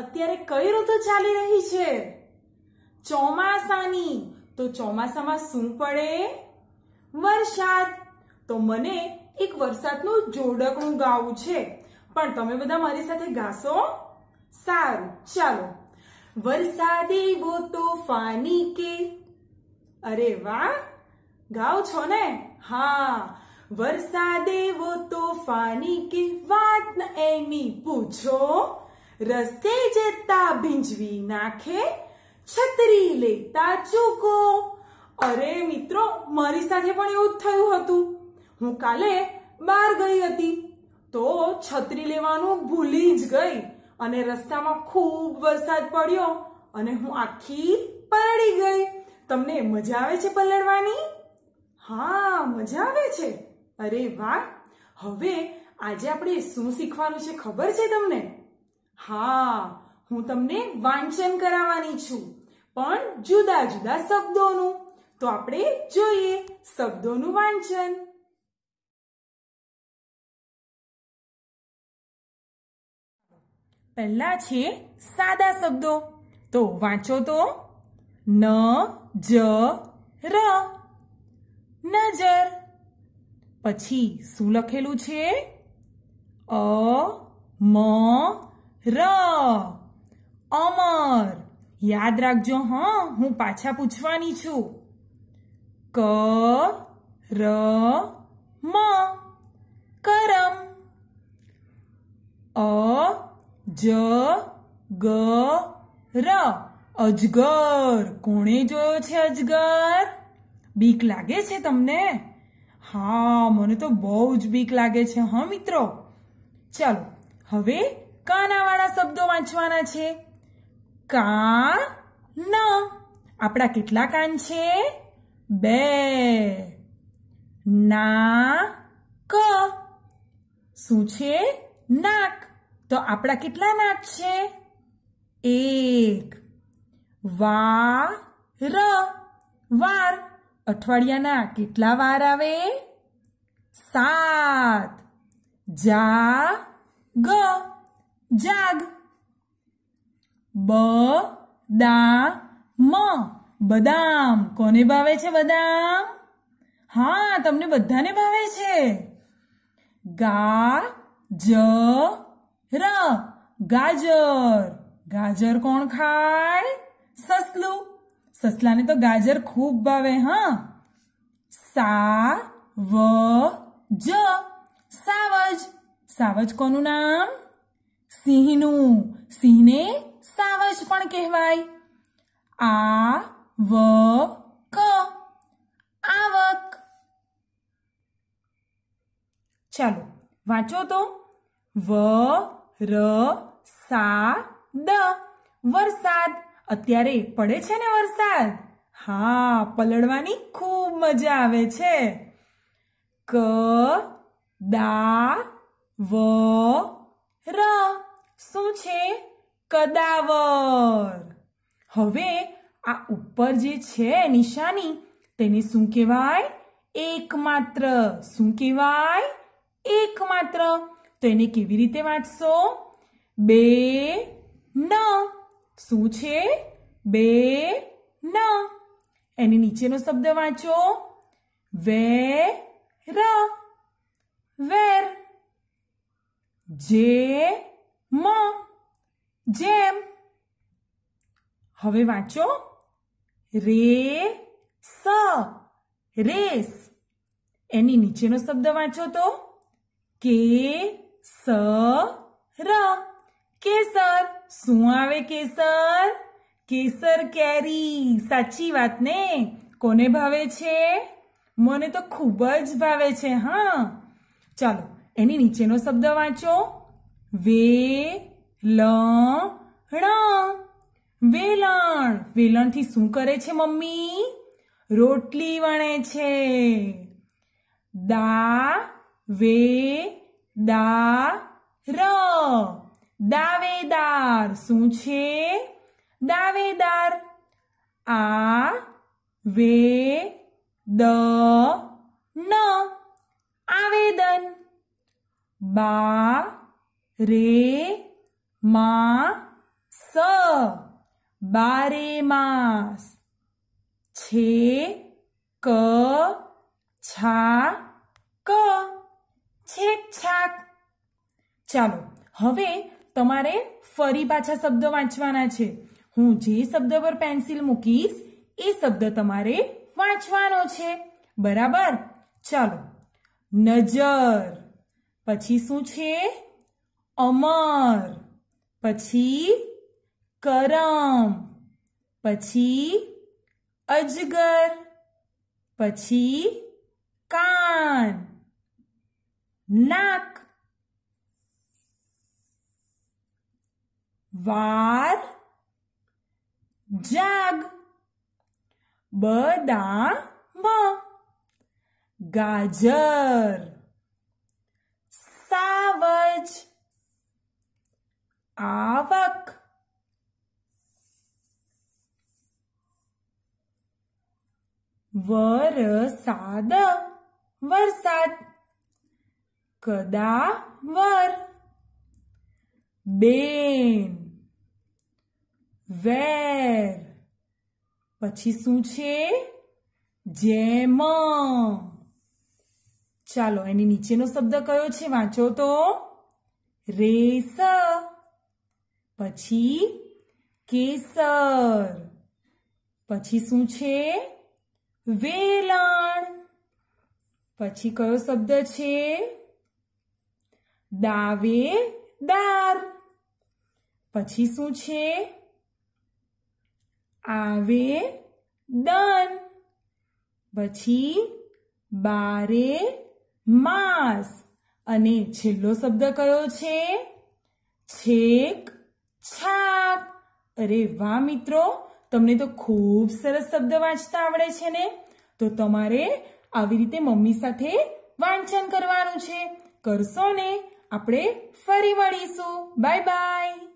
અત્યારે કઈ ઋતુ ચાલી રહી છે ચોમાસાની તો ચોમાસામાં શું પડે વરસાદ તો મને એક વરસાદનું જોડકણું ગાવું છે પણ તમે બધા મારી સાથે ગાશો સારું ચાલો વરસાદ એવો ફાની કે અરે વાહ ગાવ છો ને હા વરસાદ એવો ફાની કે વાત એની પૂછો રસ્તે જતા ભીંજવી નાખે છત્રી લેતા ચૂકો અરે મિત્રો મારી સાથે પણ એવું જ થયું હતું હું કાલે બહાર ગઈ હતી તો છત્રી લેવાનું ભૂલી જ ગઈ અને રસ્તામાં ખૂબ વરસાદ પડ્યો અને હું આખી પલળી ગઈ તમને મજા આવે છે પલળવાની હા મજા આવે છે અરે વાહ હવે આજે આપણે શું શીખવાનું છે ખબર છે તમને હા હું તમને વાંચન કરાવવાની છું પણ જુદા જુદા શબ્દોનું તો આપણે જોઈએ શબ્દોનું વાંચન પહેલા છે સાદા શબ્દો તો વાંચો તો ન જ ર નજર પછી શું લખેલું છે અ મ ર અમર યાદ રાખજો હા હું પાછા પૂછવાની છું ક ર મ કરમ અ જ ગ ર અજગર કોણે જોયો છે અજગર બીક લાગે છે તમને હા મને તો બહુ જ બીક લાગે છે હા મિત્રો ચાલો હવે કાનાવાળા શબ્દો વાંચવાના છે કા ન આપણા કેટલા કાન છે બે ના ક શું છે નાક તો આપણા કેટલા નાક છે એક વા ર વાર અઠવાડિયાના કેટલા વાર આવે સાત જા ગ જાગ બ દા મ બદામ કોને ભાવે છે બદામ હા તમને બધાને ભાવે છે ગા જ ર ગાજર ગાજર કોણ ખાય સસલું સસલાને તો ગાજર ખૂબ ભાવે હા સા વ જ સાવજ સાવજ કોનું નામ સિંહનું સિંહને સાવજ પણ કહેવાય આ વ ક આવક ચાલો વાંચો તો વ ર સા દ વરસાદ અત્યારે પડે છે ને વરસાદ હા પલળવાની ખૂબ મજા આવે છે ક દા વ ર શું છે કદાવર હવે આ ઉપર જે છે નિશાની તેને શું કહેવાય એકમાત્ર શું કહેવાય એકમાત્ર તો એને કેવી રીતે વાંચશો બે ન શું છે બે ન એની નીચેનો શબ્દ વાંચો વે ર વેર જે મ જેમ હવે વાંચો રે સ રેસ એની નીચેનો શબ્દ વાંચો તો કે સ ર કેસર શું આવે કેસર કેસર કેરી સાચી વાત ને કોને ભાવે છે મને તો ખૂબ જ ભાવે છે હા ચાલો એની નીચેનો શબ્દ વાંચો વેલણ વેલણ વેલણથી શું કરે છે મમ્મી રોટલી વણે છે દા વે દા ર દાવેદાર શું છે દાવેદાર આ વે દ ન આવેદન બા રે મા સ બારે માસ છે ક છા ક છેક છાક ચાલો હવે તમારે ફરી પાછા શબ્દ વાંચવાના છે હું જે શબ્દ પર પેન્સિલ મૂકીશ એ શબ્દ તમારે વાંચવાનો છે બરાબર ચાલો નજર પછી શું છે अमर પછી કરમ પછી अजગર પછી कान नाक വാൾ જગ બડા મ ગાજર સાવજ આવક વરસાદ વરસાદ વર બેન વેર પછી શું છે જેમ ચાલો એની નીચેનો શબ્દ કયો છે વાંચો તો રેસ પછી કેસર પછી શું છે વેલણ પછી કયો શબ્દ છે દાવે દાવેદાર પછી શું છે આવે દન પછી બારે માસ અને છેલ્લો શબ્દ કયો છે છેક સાત અરે વાહ મિત્રો તમને તો ખૂબ સરસ શબ્દ વાંચતા આવડે છે ને તો તમારે આવી રીતે મમ્મી સાથે વાંચન કરવાનું છે કરશો ને આપણે ફરી મળીશું બાય બાય